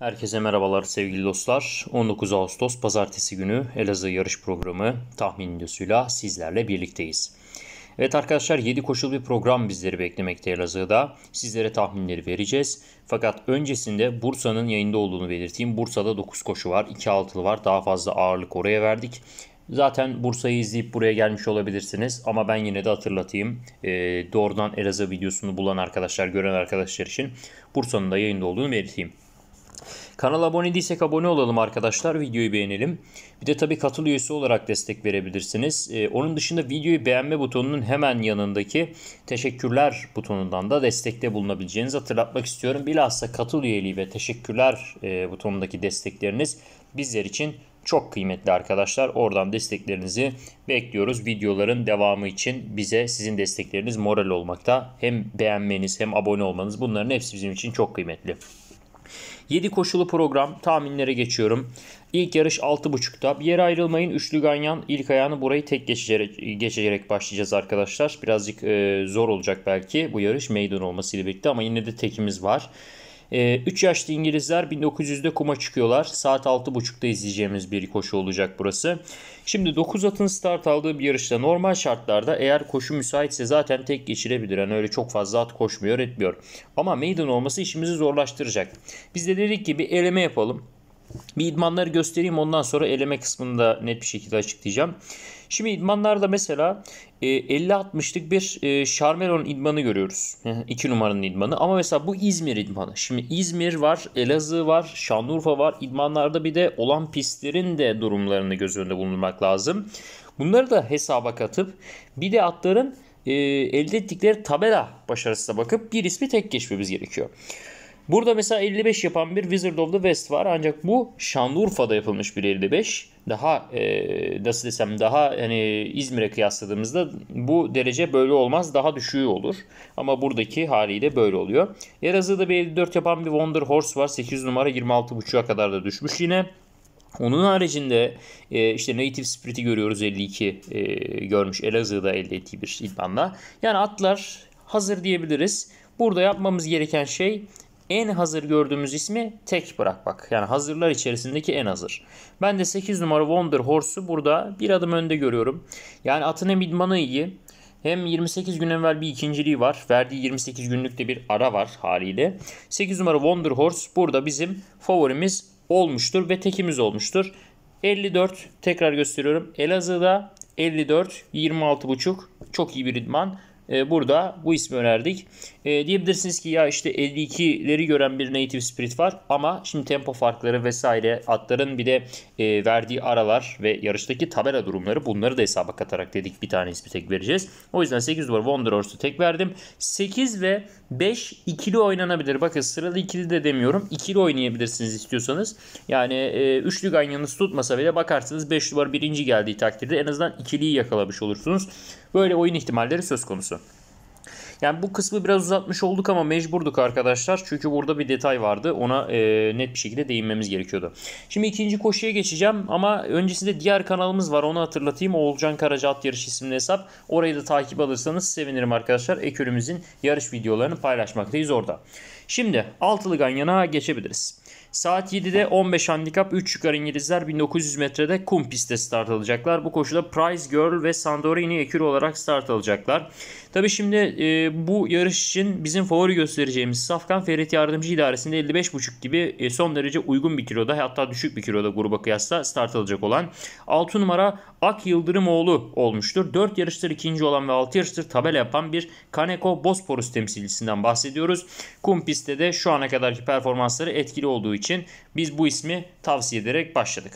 Herkese merhabalar sevgili dostlar. 19 Ağustos Pazartesi günü Elazığ yarış programı tahmin videosuyla sizlerle birlikteyiz. Evet arkadaşlar 7 koşul bir program bizleri beklemekte Elazığ'da. Sizlere tahminleri vereceğiz. Fakat öncesinde Bursa'nın yayında olduğunu belirteyim. Bursa'da 9 koşu var, 2 altılı var. Daha fazla ağırlık oraya verdik. Zaten Bursa'yı izleyip buraya gelmiş olabilirsiniz ama ben yine de hatırlatayım. E, doğrudan Elazığ videosunu bulan arkadaşlar, gören arkadaşlar için Bursa'nın da yayında olduğunu belirteyim. Kanala abone değilsek abone olalım arkadaşlar. Videoyu beğenelim. Bir de tabii katıl üyesi olarak destek verebilirsiniz. Ee, onun dışında videoyu beğenme butonunun hemen yanındaki teşekkürler butonundan da destekte bulunabileceğinizi hatırlatmak istiyorum. Bilhassa katıl üyeliği ve teşekkürler e, butonundaki destekleriniz bizler için çok kıymetli arkadaşlar. Oradan desteklerinizi bekliyoruz. Videoların devamı için bize sizin destekleriniz moral olmakta. Hem beğenmeniz hem abone olmanız bunların hepsi bizim için çok kıymetli. 7 koşulu program tahminlere geçiyorum. İlk yarış 6.30'da. Bir yere ayrılmayın. Üçlü Ganyan ilk ayağını burayı tek geçecek, geçerek başlayacağız arkadaşlar. Birazcık e, zor olacak belki bu yarış meydan olmasıyla birlikte ama yine de tekimiz var. 3 ee, yaşlı İngilizler 1900'de kuma çıkıyorlar. Saat 6.30'da izleyeceğimiz bir koşu olacak burası. Şimdi 9 atın start aldığı bir yarışta normal şartlarda eğer koşu müsaitse zaten tek geçirebilir. Yani öyle çok fazla at koşmuyor etmiyor. Ama meydan olması işimizi zorlaştıracak. Biz de dedik ki bir eleme yapalım. Bir idmanları göstereyim ondan sonra eleme kısmını da net bir şekilde açıklayacağım. Şimdi idmanlarda mesela 50-60'lık e, bir e, Şarmelon idmanı görüyoruz. 2 numaranın idmanı. Ama mesela bu İzmir idmanı. Şimdi İzmir var, Elazığ var, Şanlıurfa var. İdmanlarda bir de olan pistlerin de durumlarını göz önünde bulundurmak lazım. Bunları da hesaba katıp bir de atların e, elde ettikleri tabela başarısına bakıp bir ismi tek geçmemiz gerekiyor. Burada mesela 55 yapan bir Wizard of the West var ancak bu Şanlıurfa'da yapılmış bir 55 daha e, nasıl desem daha hani İzmir'e kıyasladığımızda bu derece böyle olmaz daha düşüğü olur. Ama buradaki haliyle böyle oluyor. Elazığ'da bir 54 yapan bir Wonder Horse var. 800 numara 26.5'a kadar da düşmüş yine. Onun haricinde e, işte Native Spirit'i görüyoruz 52 e, görmüş Elazığ'da elde ettiği bir idmanla. Yani atlar hazır diyebiliriz. Burada yapmamız gereken şey en hazır gördüğümüz ismi tek bırak bak, Yani hazırlar içerisindeki en hazır. Ben de 8 numara Wonder Horse'u burada bir adım önde görüyorum. Yani atın hem idmanı iyi hem 28 gün evvel bir ikinciliği var. Verdiği 28 günlük de bir ara var haliyle. 8 numara Wonder Horse burada bizim favorimiz olmuştur ve tekimiz olmuştur. 54 tekrar gösteriyorum. Elazığ'da 54 26,5 çok iyi bir idman. E, burada bu ismi önerdik. E, diyebilirsiniz ki ya işte 52'leri gören bir native spirit var ama şimdi tempo farkları vesaire atların bir de e, verdiği aralar ve yarıştaki tabela durumları bunları da hesaba katarak dedik bir tane ismi tek vereceğiz. O yüzden 8 numara Wonder Horse'u tek verdim. 8 ve 5 ikili oynanabilir. Bakın sıralı ikili de demiyorum. İkili oynayabilirsiniz istiyorsanız. Yani e, üçlü ganyanız tutmasa bile bakarsınız 5 numara birinci geldiği takdirde en azından ikiliyi yakalamış olursunuz. Böyle oyun ihtimalleri söz konusu. Yani bu kısmı biraz uzatmış olduk ama mecburduk arkadaşlar. Çünkü burada bir detay vardı. Ona e, net bir şekilde değinmemiz gerekiyordu. Şimdi ikinci koşuya geçeceğim ama öncesinde diğer kanalımız var. Onu hatırlatayım. Oğulcan Karaca At Yarış isimli hesap. Orayı da takip alırsanız sevinirim arkadaşlar. Ekürümüzün yarış videolarını paylaşmaktayız orada. Şimdi altılı ganyana geçebiliriz. Saat 7'de 15 handikap 3 yukarı İngilizler 1900 metrede kum pistte start alacaklar. Bu koşuda Price Girl ve Sandorini Ekür olarak start alacaklar. Tabi şimdi e, bu yarış için bizim favori göstereceğimiz Safkan Ferit Yardımcı idaresinde 55.5 gibi e, son derece uygun bir kiloda hatta düşük bir kiloda gruba kıyasla start alacak olan 6 numara Ak Yıldırımoğlu olmuştur. 4 yarıştır ikinci olan ve 6 yarıştır tabela yapan bir Kaneko Bosporus temsilcisinden bahsediyoruz. Kum pistte de şu ana kadarki performansları etkili olduğu için biz bu ismi tavsiye ederek başladık.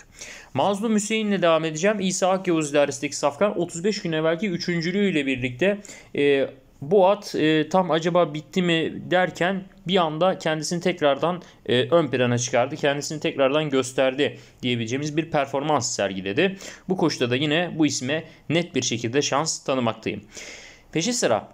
Mazlum Hüseyin'le devam edeceğim. İsa Akyavuz idaresindeki safkan 35 gün evvelki üçüncülüğüyle birlikte e, bu at e, tam acaba bitti mi derken bir anda kendisini tekrardan e, ön plana çıkardı. Kendisini tekrardan gösterdi diyebileceğimiz bir performans sergiledi. Bu koşuda da yine bu isme net bir şekilde şans tanımaktayım. Peşi sıra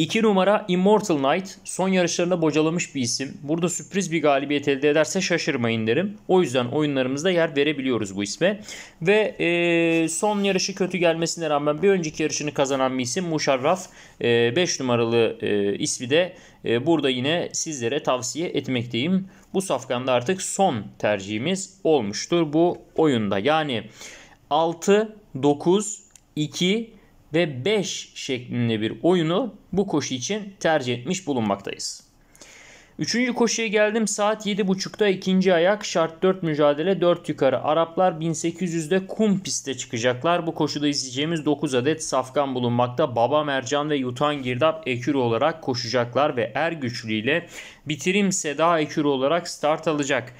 2 numara Immortal Knight son yarışlarında bocalamış bir isim. Burada sürpriz bir galibiyet elde ederse şaşırmayın derim. O yüzden oyunlarımızda yer verebiliyoruz bu isme. Ve e, son yarışı kötü gelmesine rağmen bir önceki yarışını kazanan bir isim Muşarraf. 5 e, numaralı e, ismi de e, burada yine sizlere tavsiye etmekteyim. Bu safkanda artık son tercihimiz olmuştur bu oyunda. Yani 6, 9, 2, ve 5 şeklinde bir oyunu bu koşu için tercih etmiş bulunmaktayız. Üçüncü koşuya geldim. Saat 7.30'da ikinci ayak şart 4 mücadele 4 yukarı. Araplar 1800'de kum piste çıkacaklar. Bu koşuda izleyeceğimiz 9 adet safkan bulunmakta. Baba Mercan ve Yutan Girdap ekür olarak koşacaklar ve er güçlüyle bitirim Seda ekür olarak start alacak.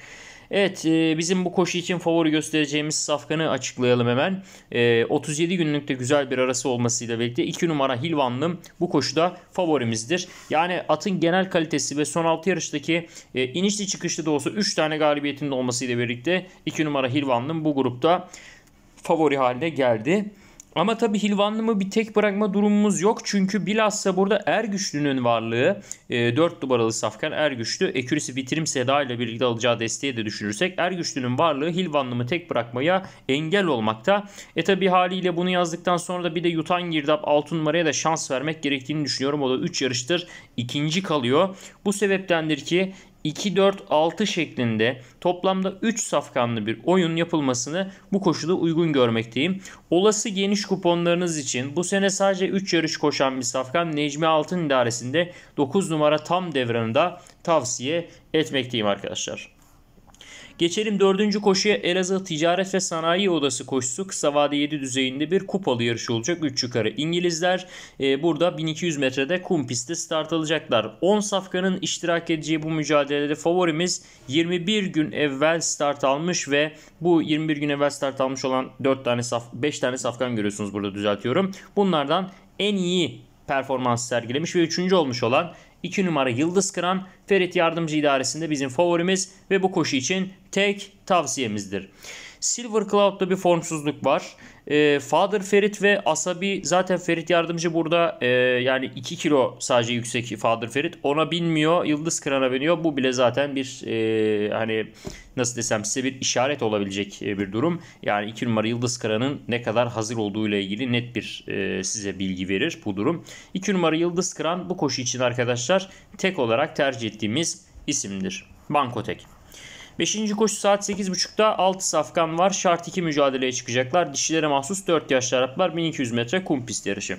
Evet e, bizim bu koşu için favori göstereceğimiz safkanı açıklayalım hemen. E, 37 günlükte güzel bir arası olmasıyla birlikte 2 numara Hilvanlı bu koşuda favorimizdir. Yani atın genel kalitesi ve son 6 yarıştaki e, inişli çıkışlı da olsa 3 tane galibiyetinde olmasıyla birlikte 2 numara Hilvanlı bu grupta favori haline geldi. Ama tabi Hilvanlı'mı bir tek bırakma durumumuz yok. Çünkü bilhassa burada Ergüçlü'nün varlığı e, 4 numaralı Safkan Ergüçlü. Ekürisi Vitrim Seda ile birlikte alacağı desteği de düşünürsek Ergüçlü'nün varlığı Hilvanlı'mı tek bırakmaya engel olmakta. E tabi haliyle bunu yazdıktan sonra da bir de Yutan Girdap 6 numaraya da şans vermek gerektiğini düşünüyorum. O da 3 yarıştır ikinci kalıyor. Bu sebeptendir ki 2-4-6 şeklinde toplamda 3 safkanlı bir oyun yapılmasını bu koşuda uygun görmekteyim. Olası geniş kuponlarınız için bu sene sadece 3 yarış koşan bir safkan Necmi Altın idaresinde 9 numara tam devranında da tavsiye etmekteyim arkadaşlar. Geçelim dördüncü koşuya Elazığ Ticaret ve Sanayi Odası koşusu kısa vade 7 düzeyinde bir kupalı yarış olacak. 3 yukarı İngilizler e, burada 1200 metrede kum pistte start alacaklar. 10 safkanın iştirak edeceği bu mücadelede favorimiz 21 gün evvel start almış ve bu 21 gün evvel start almış olan 4 tane saf 5 tane safkan görüyorsunuz burada düzeltiyorum. Bunlardan en iyi performans sergilemiş ve 3. olmuş olan 2 numara Yıldız Kıran Ferit Yardımcı idaresinde bizim favorimiz ve bu koşu için tek tavsiyemizdir. Silver Cloud'da bir formsuzluk var. E, Father Ferit ve Asabi zaten Ferit yardımcı burada e, yani 2 kilo sadece yüksek Father Ferit. Ona binmiyor. Yıldız Kıran'a biniyor. Bu bile zaten bir e, hani nasıl desem size bir işaret olabilecek e, bir durum. Yani 2 numara Yıldız Kıran'ın ne kadar hazır olduğu ile ilgili net bir e, size bilgi verir bu durum. 2 numara Yıldız Kıran bu koşu için arkadaşlar tek olarak tercih ettiğimiz isimdir. Bankotek. Beşinci koşu saat 8.30'da 6 safkan var. Şart 2 mücadeleye çıkacaklar. Dişilere mahsus 4 yaşlı Araplar 1200 metre kum pist yarışı.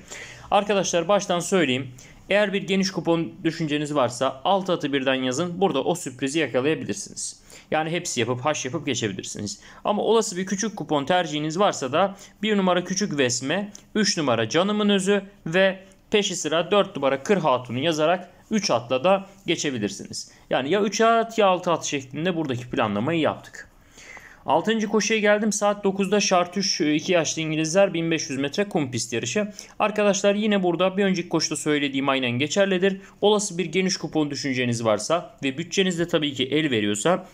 Arkadaşlar baştan söyleyeyim. Eğer bir geniş kupon düşünceniz varsa alt atı birden yazın. Burada o sürprizi yakalayabilirsiniz. Yani hepsi yapıp haş yapıp geçebilirsiniz. Ama olası bir küçük kupon tercihiniz varsa da 1 numara küçük vesme, 3 numara canımın özü ve peşi sıra 4 numara kır hatunu yazarak 3 atla da geçebilirsiniz. Yani ya 3 at ya 6 at şeklinde buradaki planlamayı yaptık. 6. koşuya geldim. Saat 9'da şartüş 2 e, yaşlı İngilizler 1500 metre kum pist yarışı. Arkadaşlar yine burada bir önceki koşuda söylediğim aynen geçerlidir. Olası bir geniş kupon düşünceniz varsa ve bütçeniz de tabii ki el veriyorsa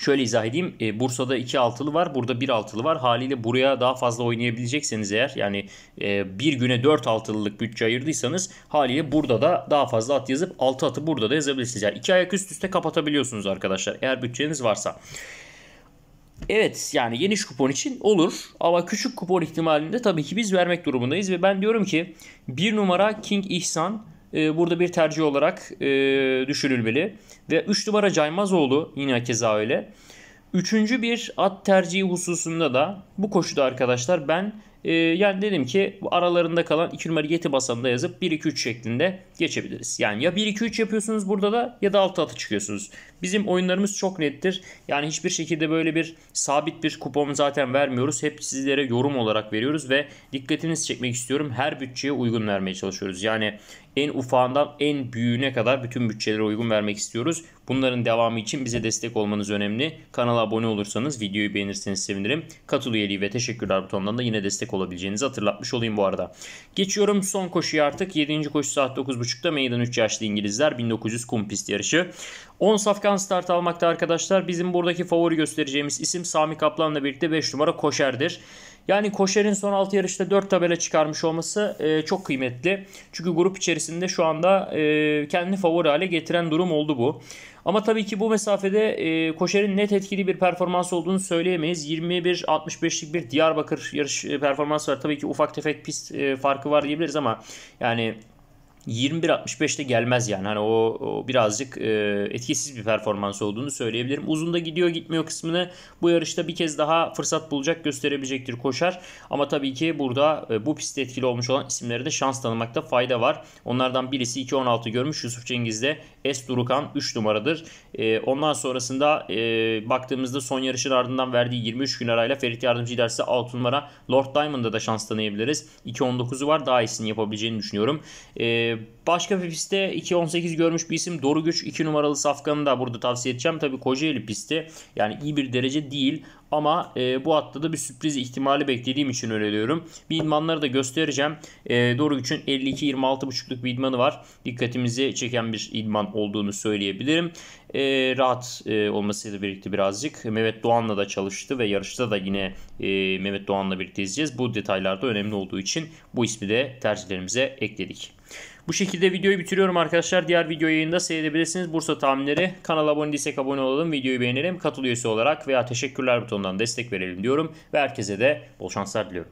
Şöyle izah edeyim. E, Bursa'da 2 altılı var. Burada 1 altılı var. Haliyle buraya daha fazla oynayabilecekseniz eğer yani e, bir güne 4 altılılık bütçe ayırdıysanız haliyle burada da daha fazla at yazıp 6 atı burada da yazabilirsiniz. Yani 2 ayak üst üste kapatabiliyorsunuz arkadaşlar eğer bütçeniz varsa. Evet yani geniş kupon için olur ama küçük kupon ihtimalinde tabii ki biz vermek durumundayız ve ben diyorum ki bir numara King İhsan ee, burada bir tercih olarak e, düşünülmeli. Ve 3 numara Caymazoğlu yine keza öyle. Üçüncü bir at tercihi hususunda da bu koşuda arkadaşlar ben e, yani dedim ki aralarında kalan 2 numara yeti basanı yazıp 1-2-3 şeklinde geçebiliriz. Yani ya 1-2-3 yapıyorsunuz burada da ya da 6 atı çıkıyorsunuz. Bizim oyunlarımız çok nettir. Yani hiçbir şekilde böyle bir sabit bir kupon zaten vermiyoruz. Hep sizlere yorum olarak veriyoruz ve dikkatinizi çekmek istiyorum. Her bütçeye uygun vermeye çalışıyoruz. Yani en ufağından en büyüğüne kadar bütün bütçelere uygun vermek istiyoruz. Bunların devamı için bize destek olmanız önemli. Kanala abone olursanız, videoyu beğenirseniz sevinirim. Katıl üyeliği ve teşekkürler butonundan da yine destek destek olabileceğinizi hatırlatmış olayım bu arada. Geçiyorum son koşuya artık. 7. koşu saat 9.30'da meydan 3 yaşlı İngilizler 1900 kum pist yarışı. 10 safkan start almakta arkadaşlar. Bizim buradaki favori göstereceğimiz isim Sami Kaplan'la birlikte 5 numara Koşer'dir. Yani Koşer'in son 6 yarışta 4 tabela çıkarmış olması e, çok kıymetli. Çünkü grup içerisinde şu anda e, kendini favori hale getiren durum oldu bu. Ama tabii ki bu mesafede e, Koşer'in net etkili bir performans olduğunu söyleyemeyiz. 21-65'lik bir Diyarbakır yarış e, performansı var. Tabii ki ufak tefek pist e, farkı var diyebiliriz ama yani 21.65'te gelmez yani. Hani o, o birazcık e, etkisiz bir performans olduğunu söyleyebilirim. Uzunda gidiyor gitmiyor kısmını bu yarışta bir kez daha fırsat bulacak gösterebilecektir koşar. Ama tabii ki burada e, bu pistte etkili olmuş olan isimlere de şans tanımakta fayda var. Onlardan birisi 2.16 görmüş Yusuf Cengiz'de Es Durukan 3 numaradır. E, ondan sonrasında e, baktığımızda son yarışın ardından verdiği 23 gün arayla Ferit Yardımcı derse 6 numara Lord Diamond'da da şans tanıyabiliriz. 2.19'u var daha iyisini yapabileceğini düşünüyorum. Eee ee, başka bir pistte 2.18 görmüş bir isim Doru Güç 2 numaralı safkanı da burada tavsiye edeceğim. Tabi Kocaeli pisti yani iyi bir derece değil ama e, bu hatta da bir sürpriz ihtimali beklediğim için öyle diyorum. Bir idmanları da göstereceğim. E, Doru Güç'ün 52-26.5'luk bir idmanı var. Dikkatimizi çeken bir idman olduğunu söyleyebilirim. E, rahat e, olmasıyla birlikte birazcık Mehmet Doğan'la da çalıştı ve yarışta da yine e, Mehmet Doğan'la birlikte izleyeceğiz. Bu detaylarda önemli olduğu için bu ismi de tercihlerimize ekledik. Bu şekilde videoyu bitiriyorum arkadaşlar. Diğer video yayında seyredebilirsiniz. Bursa tahminleri. Kanala abone değilsek abone olalım. Videoyu beğenelim. Katıl üyesi olarak veya teşekkürler butonundan destek verelim diyorum. Ve herkese de bol şanslar diliyorum.